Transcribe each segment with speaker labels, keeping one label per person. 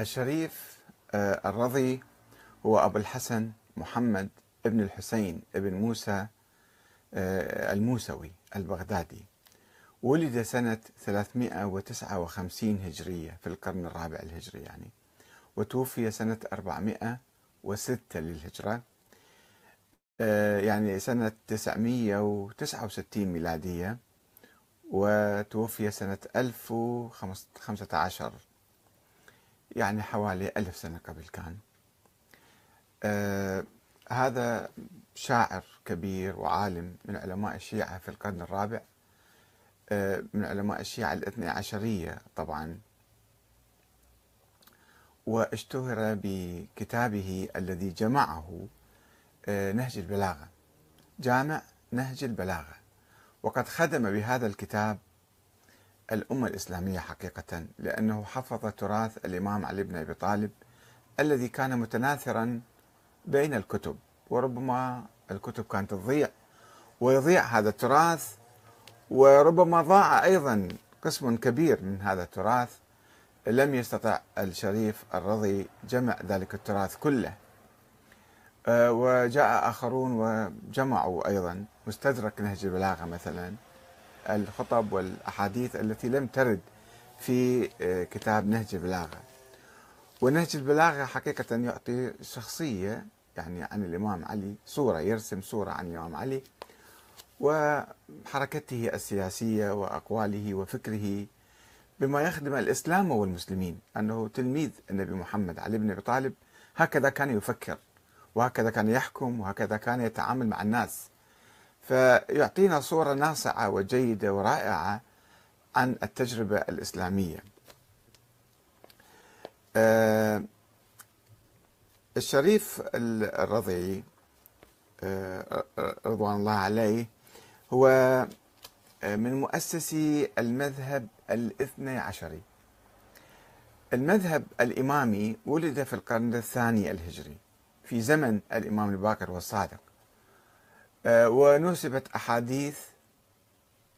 Speaker 1: الشريف آه، الرضي هو أبو الحسن محمد ابن الحسين ابن موسى آه، الموسوي البغدادي ولد سنة 359 هجرية في القرن الرابع الهجري يعني وتوفي سنة 406 للهجرة آه، يعني سنة 969 ميلادية وتوفي سنة 1015 يعني حوالي ألف سنة قبل كان آه هذا شاعر كبير وعالم من علماء الشيعة في القرن الرابع آه من علماء الشيعة الاثنى عشرية طبعا واشتهر بكتابه الذي جمعه آه نهج البلاغة جامع نهج البلاغة وقد خدم بهذا الكتاب الأمة الإسلامية حقيقة لأنه حفظ تراث الإمام علي بن أبي طالب الذي كان متناثرا بين الكتب وربما الكتب كانت تضيع ويضيع هذا التراث وربما ضاع أيضا قسم كبير من هذا التراث لم يستطع الشريف الرضي جمع ذلك التراث كله آه، وجاء آخرون وجمعوا أيضا مستدرك نهج البلاغة مثلا الخطب والأحاديث التي لم ترد في آه، كتاب نهج البلاغة ونهج البلاغة حقيقة يعطي شخصية يعني عن الإمام علي صورة يرسم صورة عن الإمام علي وحركته السياسية وأقواله وفكره بما يخدم الإسلام والمسلمين أنه تلميذ النبي محمد علي بن أبي طالب هكذا كان يفكر وهكذا كان يحكم وهكذا كان يتعامل مع الناس فيعطينا صورة ناصعة وجيدة ورائعة عن التجربة الإسلامية آه، الشريف الرضيعي آه، رضوان الله عليه هو آه، من مؤسسي المذهب الاثني عشري المذهب الإمامي ولد في القرن الثاني الهجري في زمن الإمام الباكر والصادق آه، ونسبت أحاديث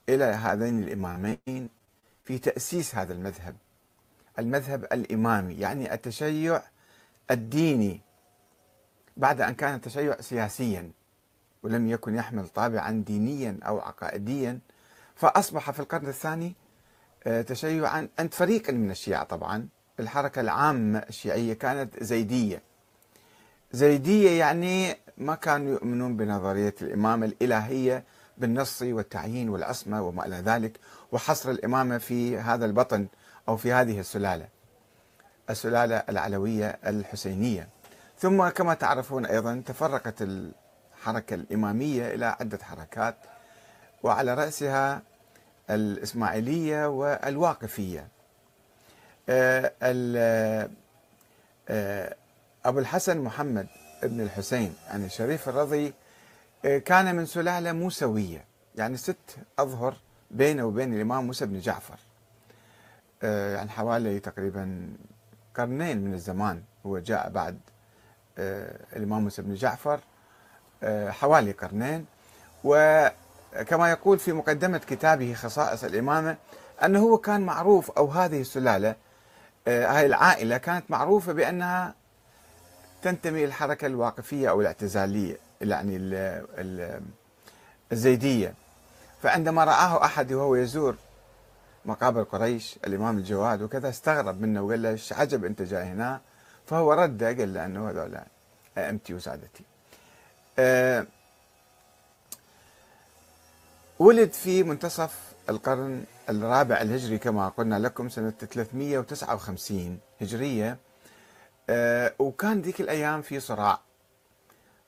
Speaker 1: إلى هذين الإمامين في تأسيس هذا المذهب المذهب الإمامي يعني التشيع الديني بعد أن كان التشيع سياسيا ولم يكن يحمل طابعا دينيا أو عقائديا فأصبح في القرن الثاني آه، تشيعا عند فريق من الشيعة طبعا الحركة العامة الشيعية كانت زيدية زيدية يعني ما كانوا يؤمنون بنظرية الإمامة الإلهية بالنص والتعيين والعصمة وما إلى ذلك وحصر الإمامة في هذا البطن أو في هذه السلالة السلالة العلوية الحسينية ثم كما تعرفون أيضا تفرقت الحركة الإمامية إلى عدة حركات وعلى رأسها الإسماعيلية والواقفية آه، آه، أبو الحسن محمد ابن الحسين يعني شريف الرضي آه، كان من سلالة موسوية يعني ست أظهر بينه وبين الإمام موسى بن جعفر آه، يعني حوالي تقريبا قرنين من الزمان هو جاء بعد آه، الإمام موسى بن جعفر حوالي قرنين وكما يقول في مقدمة كتابه خصائص الإمامة أنه هو كان معروف أو هذه السلالة هاي العائلة كانت معروفة بأنها تنتمي الحركة الواقفية أو الاعتزالية يعني الزيدية فعندما رآه أحد وهو يزور مقابر قريش الإمام الجواد وكذا استغرب منه وقال له إيش عجب أنت جاي هنا فهو رد قال له أنه هذول أمتي وسادتي آه، ولد في منتصف القرن الرابع الهجري كما قلنا لكم سنة 359 هجرية آه، وكان ذيك الايام في صراع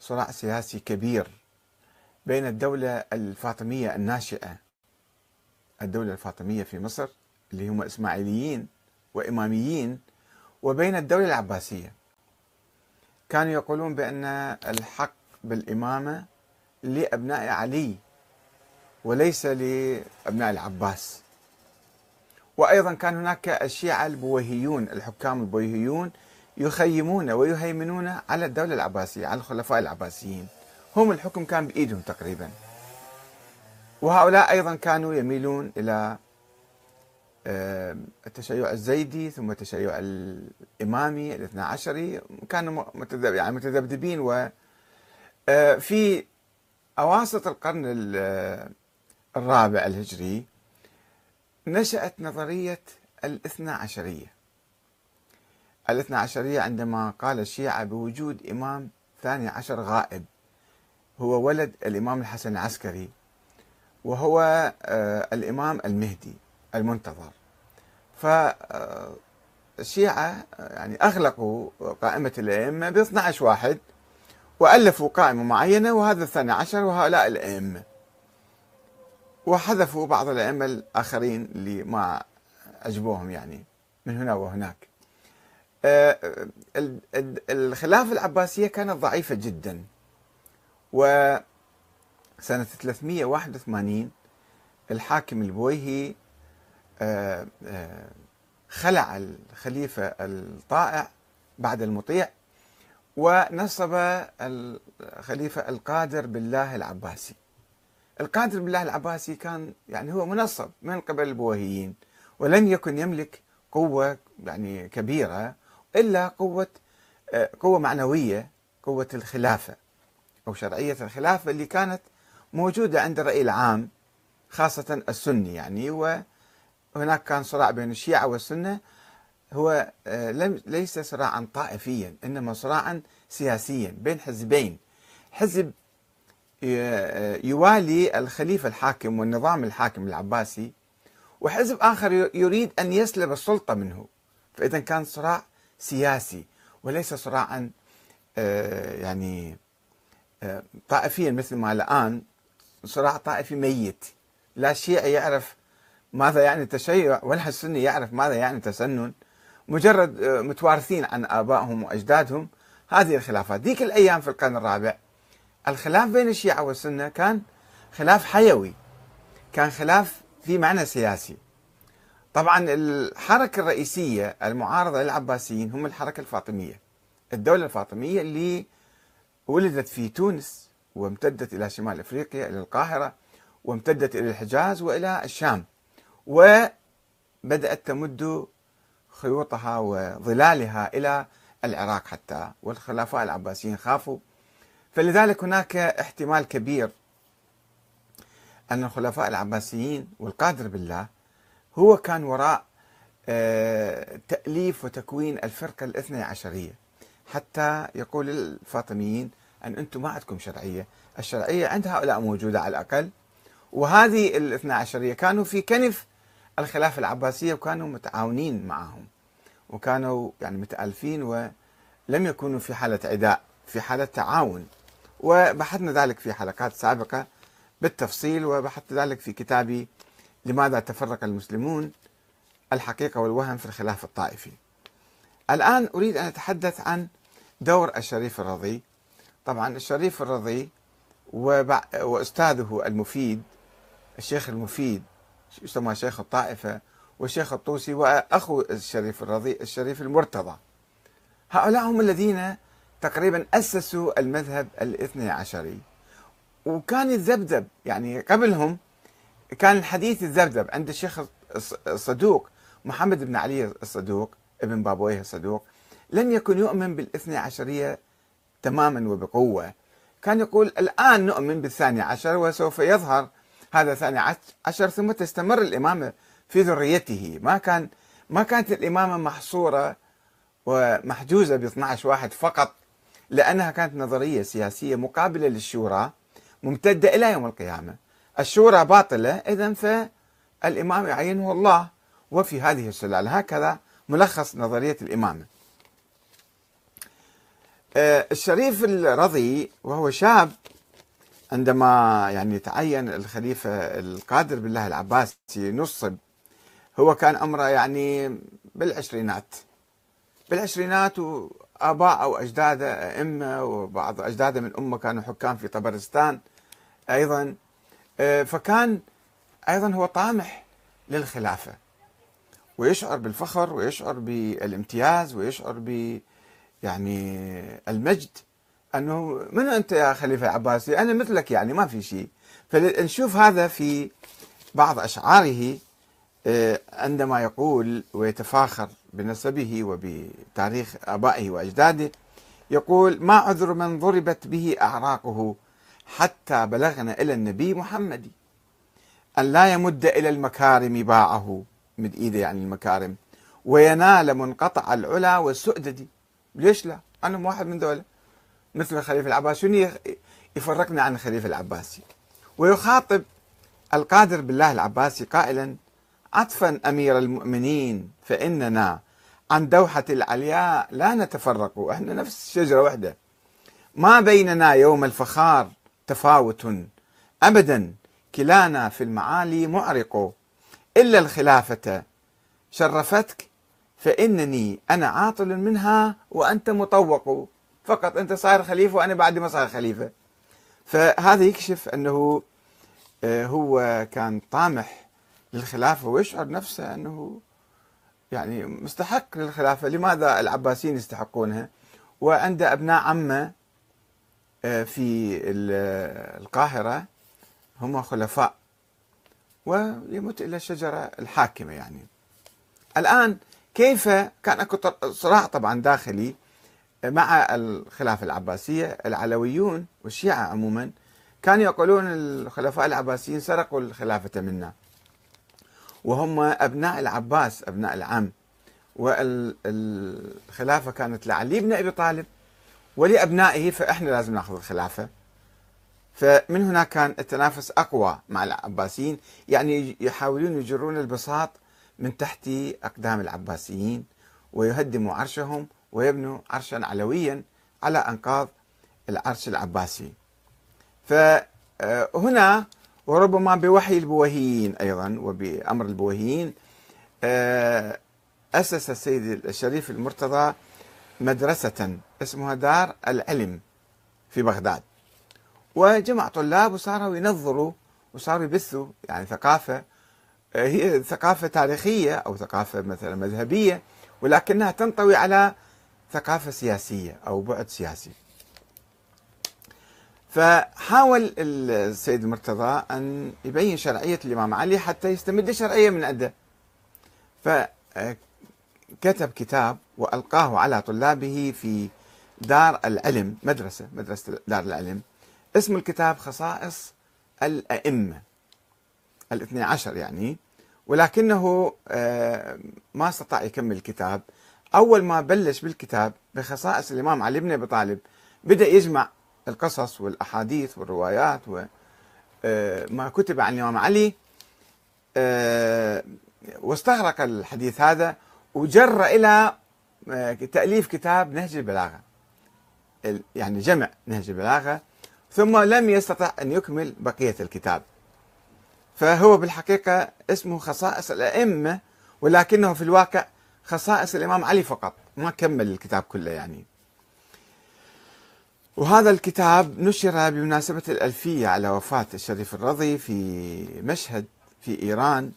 Speaker 1: صراع سياسي كبير بين الدولة الفاطمية الناشئة الدولة الفاطمية في مصر اللي هم إسماعيليين وإماميين وبين الدولة العباسية كانوا يقولون بأن الحق بالإمامة لأبناء علي وليس لأبناء العباس وأيضا كان هناك الشيعة البويهيون الحكام البويهيون يخيمون ويهيمنون على الدولة العباسية على الخلفاء العباسيين هم الحكم كان بإيدهم تقريبا وهؤلاء أيضا كانوا يميلون إلى التشيع الزيدي ثم التشيع الإمامي الاثنى عشري كانوا يعني متذبذبين و آه، في أواسط القرن آه، الرابع الهجري نشأت نظرية الاثنى عشرية الاثنى عشرية عندما قال الشيعة بوجود إمام ثاني عشر غائب هو ولد الإمام الحسن العسكري وهو آه، الإمام المهدي المنتظر فالشيعة آه، آه، يعني أغلقوا قائمة الأئمة ب 12 واحد وألفوا قائمة معينة وهذا الثاني عشر وهؤلاء الأئمة وحذفوا بعض الأئمة الآخرين اللي ما عجبوهم يعني من هنا وهناك آه، آه، الخلافة العباسية كانت ضعيفة جدا وسنة 381 الحاكم البويهي آه، خلع الخليفة الطائع بعد المطيع ونصب الخليفة القادر بالله العباسي القادر بالله العباسي كان يعني هو منصب من قبل البويهيين ولم يكن يملك قوة يعني كبيرة إلا قوة آه، قوة معنوية قوة الخلافة أو شرعية الخلافة اللي كانت موجودة عند الرأي العام خاصة السني يعني وهناك كان صراع بين الشيعة والسنة هو آه، لم ليس صراعا طائفيا إنما صراعا سياسيا بين حزبين حزب آه، يوالي الخليفة الحاكم والنظام الحاكم العباسي وحزب آخر يريد أن يسلب السلطة منه فإذا كان صراع سياسي وليس صراعا آه، يعني آه، طائفيا مثل ما الان صراع طائفي ميت لا الشيعي يعرف ماذا يعني التشيع ولا السني يعرف ماذا يعني التسنن مجرد آه، متوارثين عن ابائهم واجدادهم هذه الخلافات ذيك الايام في القرن الرابع الخلاف بين الشيعه والسنه كان خلاف حيوي كان خلاف في معنى سياسي طبعا الحركة الرئيسية المعارضة للعباسيين هم الحركة الفاطمية الدولة الفاطمية اللي ولدت في تونس وامتدت إلى شمال أفريقيا إلى القاهرة وامتدت إلى الحجاز وإلى الشام وبدأت تمد خيوطها وظلالها إلى العراق حتى والخلفاء العباسيين خافوا فلذلك هناك احتمال كبير أن الخلفاء العباسيين والقادر بالله هو كان وراء آه، تأليف وتكوين الفرقة الاثنى عشرية حتى يقول الفاطميين أن أنتم ما عندكم شرعية الشرعية عند هؤلاء موجودة على الأقل وهذه الاثنى عشرية كانوا في كنف الخلافة العباسية وكانوا متعاونين معهم وكانوا يعني متألفين ولم يكونوا في حالة عداء في حالة تعاون وبحثنا ذلك في حلقات سابقة بالتفصيل وبحثت ذلك في كتابي لماذا تفرق المسلمون الحقيقة والوهم في الخلاف الطائفي الآن أريد أن أتحدث عن دور الشريف الرضي طبعا الشريف الرضي وأستاذه المفيد الشيخ المفيد يسمى شيخ الطائفة والشيخ الطوسي وأخو الشريف الرضي الشريف المرتضى هؤلاء هم الذين تقريبا أسسوا المذهب الاثني عشري وكان يتذبذب يعني قبلهم كان الحديث الزبزب عند الشيخ الصدوق محمد بن علي الصدوق ابن بابويه الصدوق لم يكن يؤمن بالاثني عشرية تماما وبقوة كان يقول الآن نؤمن بالثاني عشر وسوف يظهر هذا الثاني عشر ثم تستمر الإمامة في ذريته ما كان ما كانت الإمامة محصورة ومحجوزة ب 12 واحد فقط لأنها كانت نظرية سياسية مقابلة للشورى ممتدة إلى يوم القيامة الشورى باطلة إذا فالإمام يعينه الله وفي هذه السلالة هكذا ملخص نظرية الإمامة آه، الشريف الرضي وهو شاب عندما يعني تعين الخليفة القادر بالله العباسي نصب هو كان عمره يعني بالعشرينات بالعشرينات وآباء وأجداده أئمة وبعض أجداده من أمه كانوا حكام في طبرستان أيضا آه، فكان ايضا هو طامح للخلافه ويشعر بالفخر ويشعر بالامتياز ويشعر ب يعني المجد انه من انت يا خليفه العباسي؟ انا مثلك يعني ما في شيء فنشوف هذا في بعض اشعاره آه، عندما يقول ويتفاخر بنسبه وبتاريخ ابائه واجداده يقول ما عذر من ضربت به اعراقه حتى بلغنا إلى النبي محمد أن لا يمد إلى المكارم باعه من إيده يعني المكارم وينال منقطع العلا والسؤدد ليش لا أنا واحد من دولة مثل الخليفة العباسي يفرقنا عن الخليفة العباسي ويخاطب القادر بالله العباسي قائلا عطفا أمير المؤمنين فإننا عن دوحة العلياء لا نتفرق احنا نفس الشجرة واحدة ما بيننا يوم الفخار تفاوت أبدا كلانا في المعالي معرق إلا الخلافة شرفتك فإنني أنا عاطل منها وأنت مطوق فقط أنت صاير خليفة وأنا بعد ما صاير خليفة فهذا يكشف أنه آه، هو كان طامح للخلافة ويشعر نفسه أنه يعني مستحق للخلافة لماذا العباسيين يستحقونها وعنده أبناء عمه آه، في القاهرة هم خلفاء ويمت إلى الشجرة الحاكمة يعني الآن كيف كان أكو صراع طبعا داخلي آه، مع الخلافة العباسية العلويون والشيعة عموما كانوا يقولون الخلفاء العباسيين سرقوا الخلافة منا وهم أبناء العباس أبناء العم والخلافة كانت لعلي بن أبي طالب ولأبنائه فإحنا لازم ناخذ الخلافة فمن هنا كان التنافس أقوى مع العباسيين يعني يحاولون يجرون البساط من تحت أقدام العباسيين ويهدموا عرشهم ويبنوا عرشا علويا على أنقاض العرش العباسي فهنا آه، وربما بوحي البوهيين أيضا وبأمر البوهيين آه، أسس السيد الشريف المرتضى مدرسة اسمها دار العلم في بغداد وجمع طلاب وصاروا ينظروا وصاروا يبثوا يعني ثقافة آه، هي ثقافة تاريخية أو ثقافة مثلا مذهبية ولكنها تنطوي على ثقافة سياسية أو بعد سياسي فحاول السيد مرتضى أن يبين شرعية الإمام علي حتى يستمد شرعية من عنده كتب كتاب وألقاه على طلابه في دار العلم مدرسة مدرسة دار العلم اسم الكتاب خصائص الأئمة الاثني عشر يعني ولكنه آه، ما استطاع يكمل الكتاب أول ما بلش بالكتاب بخصائص الإمام علي بن أبي طالب بدأ يجمع القصص والأحاديث والروايات وما آه، كتب عن الإمام علي آه، واستغرق الحديث هذا وجر إلى آه، تأليف كتاب نهج البلاغة يعني جمع نهج البلاغة ثم لم يستطع أن يكمل بقية الكتاب فهو بالحقيقة اسمه خصائص الأئمة ولكنه في الواقع خصائص الإمام علي فقط ما كمل الكتاب كله يعني وهذا الكتاب نشر بمناسبة الألفية على وفاة الشريف الرضي في مشهد في إيران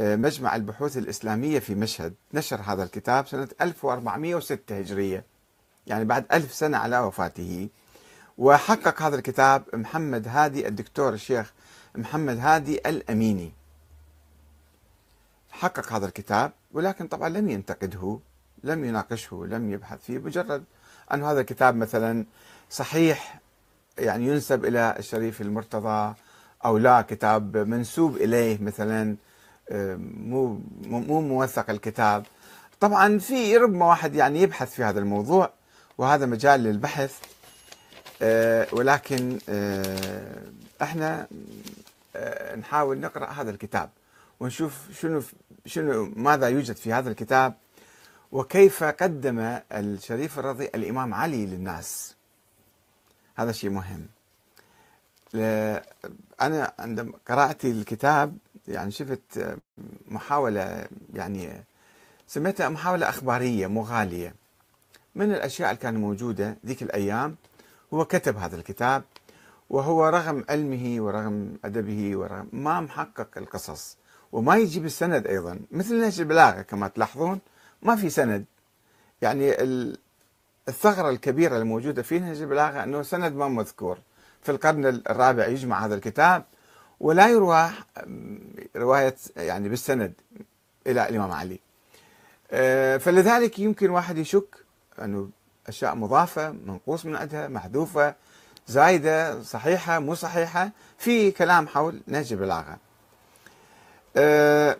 Speaker 1: مجمع البحوث الإسلامية في مشهد نشر هذا الكتاب سنة 1406 هجرية يعني بعد ألف سنة على وفاته وحقق هذا الكتاب محمد هادي الدكتور الشيخ محمد هادي الأميني حقق هذا الكتاب ولكن طبعا لم ينتقده لم يناقشه لم يبحث فيه مجرد أن هذا الكتاب مثلا صحيح يعني ينسب إلى الشريف المرتضى أو لا كتاب منسوب إليه مثلا مو مو موثق الكتاب طبعا في ربما واحد يعني يبحث في هذا الموضوع وهذا مجال للبحث آه، ولكن آه، احنا آه، نحاول نقرا هذا الكتاب ونشوف شنو شنو ماذا يوجد في هذا الكتاب وكيف قدم الشريف الرضي الامام علي للناس هذا شيء مهم انا عندما قراتي الكتاب يعني شفت محاولة يعني سميتها محاولة أخبارية مغالية من الأشياء اللي كانت موجودة ذيك الأيام هو كتب هذا الكتاب وهو رغم علمه ورغم أدبه ورغم ما محقق القصص وما يجيب السند أيضا مثل نهج البلاغة كما تلاحظون ما في سند يعني الثغرة الكبيرة الموجودة في نهج البلاغة أنه سند ما مذكور في القرن الرابع يجمع هذا الكتاب ولا يروى رواية يعني بالسند إلى الإمام علي آه، فلذلك يمكن واحد يشك أنه أشياء مضافة منقوص من عندها محذوفة زايدة صحيحة مو صحيحة في كلام حول نهج البلاغة آه،